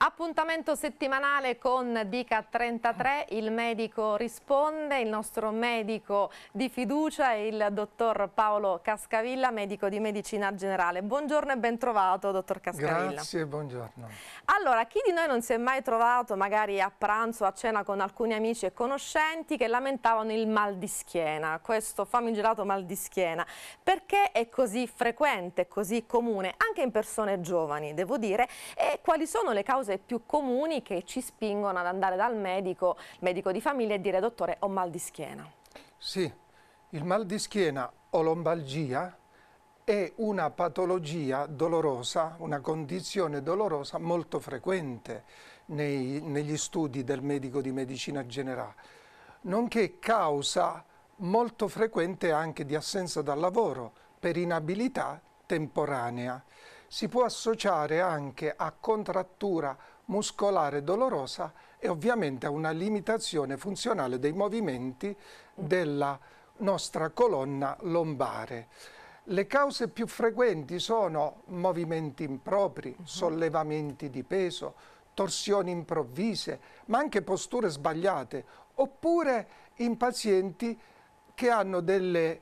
Appuntamento settimanale con Dica 33, il medico risponde, il nostro medico di fiducia è il dottor Paolo Cascavilla, medico di medicina generale. Buongiorno e bentrovato dottor Cascavilla. Grazie, buongiorno. Allora, chi di noi non si è mai trovato magari a pranzo, a cena con alcuni amici e conoscenti che lamentavano il mal di schiena, questo famigerato mal di schiena, perché è così frequente, così comune, anche in persone giovani devo dire, e quali sono le cause cause più comuni che ci spingono ad andare dal medico, medico di famiglia e dire dottore ho mal di schiena. Sì, il mal di schiena o lombalgia è una patologia dolorosa, una condizione dolorosa molto frequente nei, negli studi del medico di medicina generale, nonché causa molto frequente anche di assenza dal lavoro per inabilità temporanea si può associare anche a contrattura muscolare dolorosa e ovviamente a una limitazione funzionale dei movimenti della nostra colonna lombare. Le cause più frequenti sono movimenti impropri, mhm. sollevamenti di peso, torsioni improvvise, ma anche posture sbagliate, oppure in pazienti che hanno delle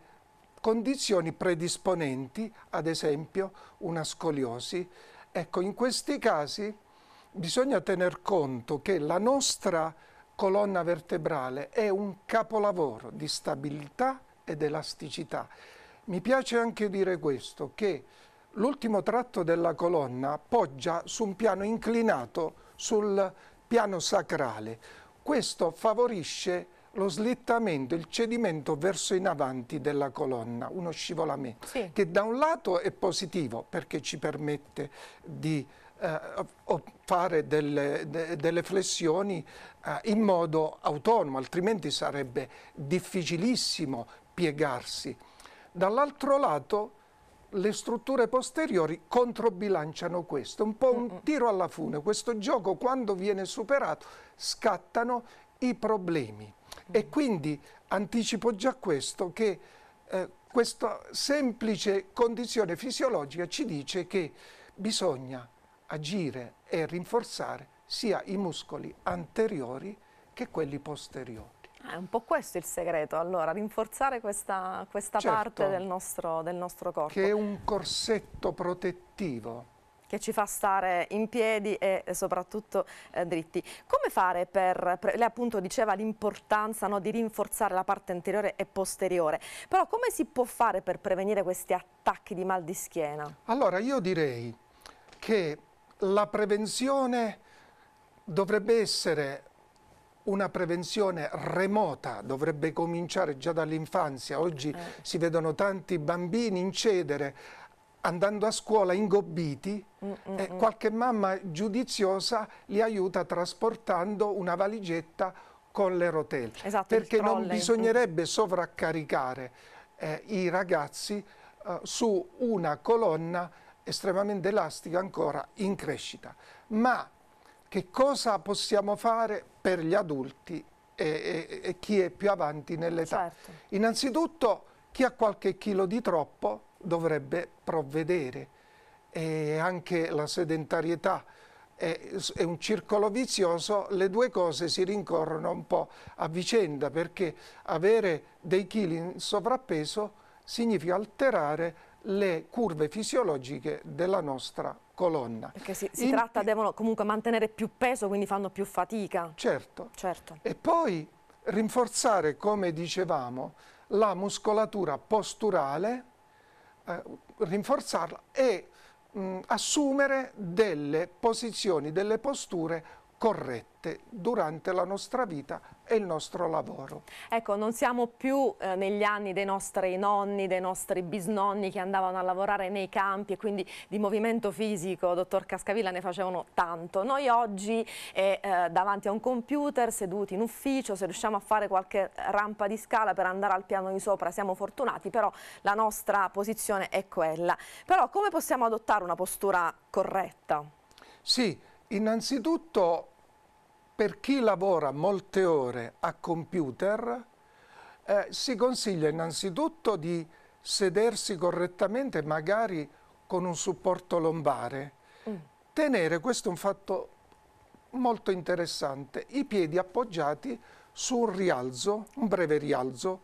condizioni predisponenti, ad esempio una scoliosi. Ecco, in questi casi bisogna tener conto che la nostra colonna vertebrale è un capolavoro di stabilità ed elasticità. Mi piace anche dire questo, che l'ultimo tratto della colonna poggia su un piano inclinato sul piano sacrale. Questo favorisce lo slittamento, il cedimento verso in avanti della colonna, uno scivolamento, sì. che da un lato è positivo perché ci permette di eh, fare delle, de, delle flessioni eh, in modo autonomo, altrimenti sarebbe difficilissimo piegarsi. Dall'altro lato le strutture posteriori controbilanciano questo, un po' un tiro alla fune. Questo gioco quando viene superato scattano i problemi. E quindi anticipo già questo, che eh, questa semplice condizione fisiologica ci dice che bisogna agire e rinforzare sia i muscoli anteriori che quelli posteriori. Ah, è un po' questo il segreto, allora, rinforzare questa, questa certo, parte del nostro, del nostro corpo. Che è un corsetto protettivo che ci fa stare in piedi e soprattutto eh, dritti. Come fare per, lei appunto diceva l'importanza no, di rinforzare la parte anteriore e posteriore, però come si può fare per prevenire questi attacchi di mal di schiena? Allora io direi che la prevenzione dovrebbe essere una prevenzione remota dovrebbe cominciare già dall'infanzia. Oggi eh. si vedono tanti bambini incedere andando a scuola ingobbiti, mm, mm, eh, mm. qualche mamma giudiziosa li aiuta trasportando una valigetta con le rotelle. Esatto, perché non bisognerebbe sovraccaricare eh, i ragazzi eh, su una colonna estremamente elastica ancora in crescita. Ma che cosa possiamo fare per gli adulti e, e, e chi è più avanti nell'età? Certo. Innanzitutto chi ha qualche chilo di troppo dovrebbe provvedere. E anche la sedentarietà è, è un circolo vizioso, le due cose si rincorrono un po' a vicenda perché avere dei chili in sovrappeso significa alterare le curve fisiologiche della nostra colonna. Perché si, si in, tratta, devono comunque mantenere più peso, quindi fanno più fatica. Certo. certo. E poi rinforzare, come dicevamo, la muscolatura posturale eh, rinforzarla e mh, mm, assumere delle posizioni, delle posture corrette durante la nostra vita e il nostro lavoro. Ecco, non siamo più eh, negli anni dei nostri nonni, dei nostri bisnonni che andavano a lavorare nei campi e quindi di movimento fisico, dottor Cascavilla, ne facevano tanto. Noi oggi eh, eh, davanti a un computer, seduti in ufficio, se riusciamo a fare qualche rampa di scala per andare al piano di sopra siamo fortunati, però la nostra posizione è quella. Però come possiamo adottare una postura corretta? Sì, innanzitutto per chi lavora molte ore a computer eh, si consiglia innanzitutto di sedersi correttamente, magari con un supporto lombare. Mm. Tenere, questo è un fatto molto interessante, i piedi appoggiati su un rialzo, un breve rialzo,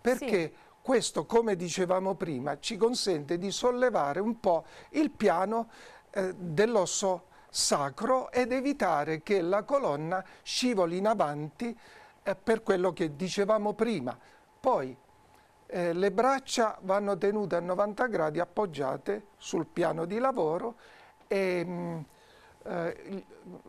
perché sì. questo, come dicevamo prima, ci consente di sollevare un po' il piano eh, dell'osso sacro ed evitare che la colonna scivoli in avanti eh, per quello che dicevamo prima. Poi eh, le braccia vanno tenute a 90 gradi appoggiate sul piano di lavoro e mh, mm, eh,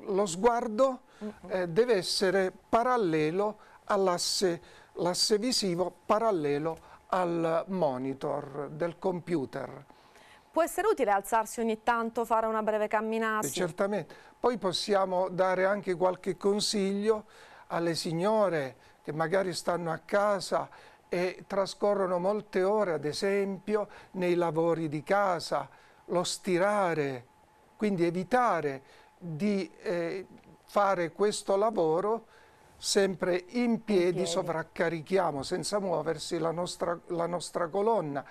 lo sguardo eh, deve essere parallelo all'asse visivo parallelo al monitor del computer. Può essere utile alzarsi ogni tanto, fare una breve camminata? Eh, certamente. Poi possiamo dare anche qualche consiglio alle signore che magari stanno a casa e trascorrono molte ore, ad esempio, nei lavori di casa, lo stirare, quindi evitare di eh, fare questo lavoro sempre in piedi, in piedi, sovraccarichiamo senza muoversi la nostra, la nostra colonna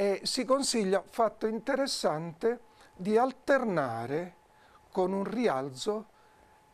e si consiglia, fatto interessante, di alternare con un rialzo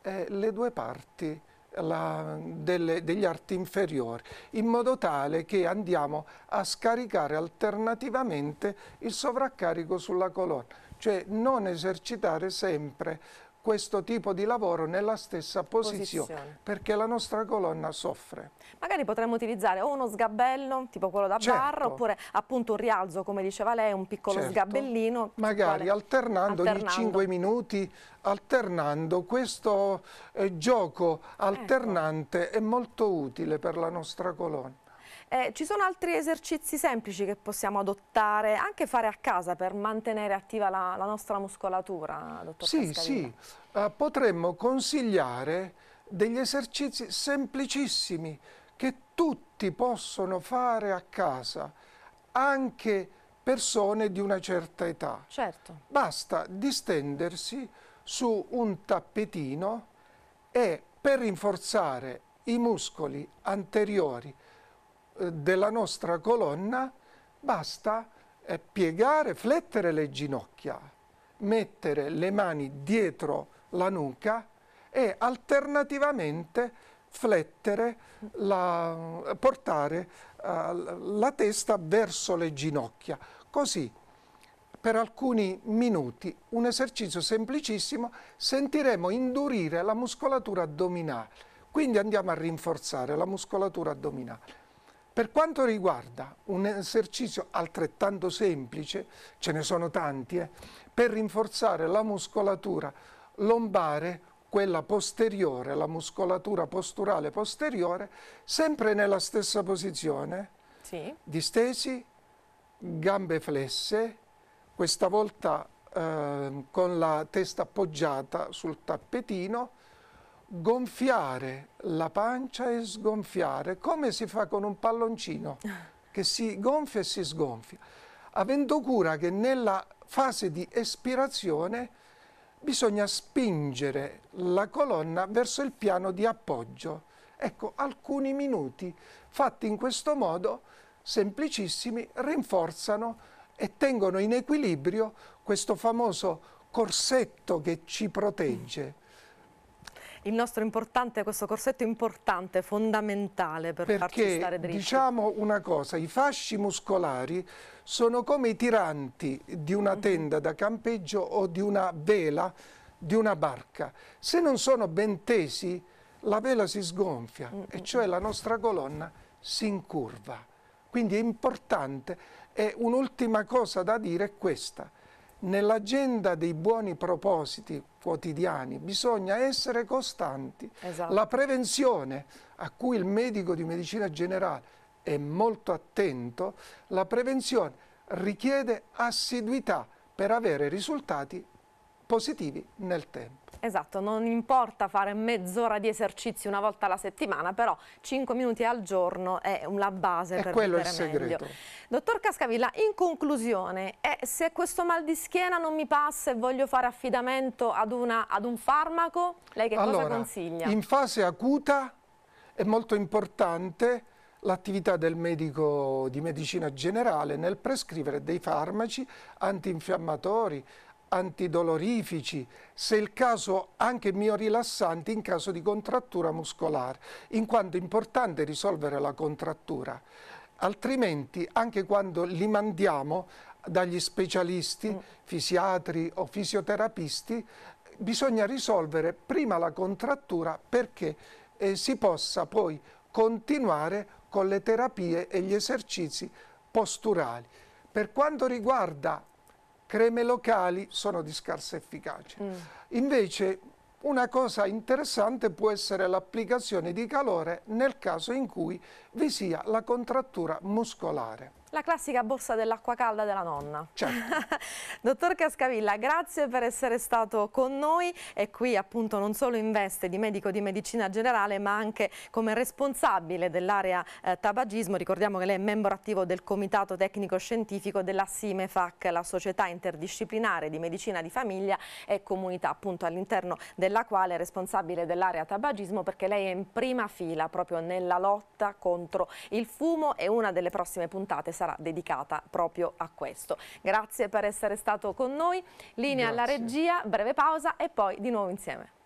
eh, le due parti la, delle, degli arti inferiori, in modo tale che andiamo a scaricare alternativamente il sovraccarico sulla colonna, cioè non esercitare sempre questo tipo di lavoro nella stessa posizione, posizione, perché la nostra colonna soffre. Magari potremmo utilizzare o uno sgabello, tipo quello da certo. barra, oppure appunto un rialzo, come diceva lei, un piccolo certo. sgabellino. Magari quale... alternando, alternando, ogni 5 minuti, alternando questo eh, gioco ecco. alternante ecco. è molto utile per la nostra colonna. Eh, ci sono altri esercizi semplici che possiamo adottare, anche fare a casa per mantenere attiva la, la nostra muscolatura, dottor Sì, Cascarina. sì. Uh, potremmo consigliare degli esercizi semplicissimi che tutti possono fare a casa, anche persone di una certa età. Certo. Basta distendersi su un tappetino e per rinforzare i muscoli anteriori della nostra colonna basta eh, piegare, flettere le ginocchia, mettere le mani dietro la nuca e alternativamente flettere, la, portare eh, la testa verso le ginocchia. Così per alcuni minuti, un esercizio semplicissimo, sentiremo indurire la muscolatura addominale. Quindi andiamo a rinforzare la muscolatura addominale. Per quanto riguarda un esercizio altrettanto semplice, ce ne sono tanti, eh, per rinforzare la muscolatura lombare, quella posteriore, la muscolatura posturale posteriore, sempre nella stessa posizione, sì. distesi, gambe flesse, questa volta eh, con la testa appoggiata sul tappetino, gonfiare la pancia e sgonfiare, come si fa con un palloncino che si gonfia e si sgonfia, avendo cura che nella fase di espirazione bisogna spingere la colonna verso il piano di appoggio. Ecco, alcuni minuti fatti in questo modo, semplicissimi, rinforzano e tengono in equilibrio questo famoso corsetto che ci protegge il nostro importante, questo corsetto importante, fondamentale per Perché, farci stare dritti. diciamo una cosa, i fasci muscolari sono come i tiranti di una mhm. tenda da campeggio o di una vela, di una barca. Se non sono ben tesi, la vela si sgonfia, mm, e mm, cioè mm. la nostra colonna si incurva. Quindi è importante e un'ultima cosa da dire è questa nell'agenda dei buoni propositi quotidiani bisogna essere costanti. Esatto. La prevenzione a cui il medico di medicina generale è molto attento, la prevenzione richiede assiduità per avere risultati positivi nel tempo. Esatto, non importa fare mezz'ora di esercizi una volta alla settimana, però 5 minuti al giorno è la base è per quello il segreto. Meglio. Dottor Cascavilla, in conclusione, eh, se questo mal di schiena non mi passa e voglio fare affidamento ad, una, ad un farmaco, lei che allora, cosa consiglia? In fase acuta è molto importante l'attività del medico di medicina generale nel prescrivere dei farmaci antinfiammatori, antidolorifici, se il caso anche miorilassanti in caso di contrattura muscolare, in quanto è importante risolvere la contrattura. Altrimenti, anche quando li mandiamo dagli specialisti, mm. fisiatri o fisioterapisti, bisogna risolvere prima la contrattura perché eh, si possa poi continuare con le terapie e gli esercizi posturali. Per quanto riguarda creme locali sono di scarsa efficacia. Mm. Invece una cosa interessante può essere l'applicazione di calore nel caso in cui vi sia la contrattura muscolare la classica borsa dell'acqua calda della nonna. Certo. Dottor Cascavilla, grazie per essere stato con noi e qui appunto non solo in veste di medico di medicina generale ma anche come responsabile dell'area eh, tabagismo, ricordiamo che lei è membro attivo del comitato tecnico scientifico della SIMEFAC, la società interdisciplinare di medicina di famiglia e comunità appunto all'interno della quale è responsabile dell'area tabagismo perché lei è in prima fila proprio nella lotta contro il fumo e una delle prossime puntate sarà sarà dedicata proprio a questo. Grazie per essere stato con noi, linea Grazie. alla regia, breve pausa e poi di nuovo insieme.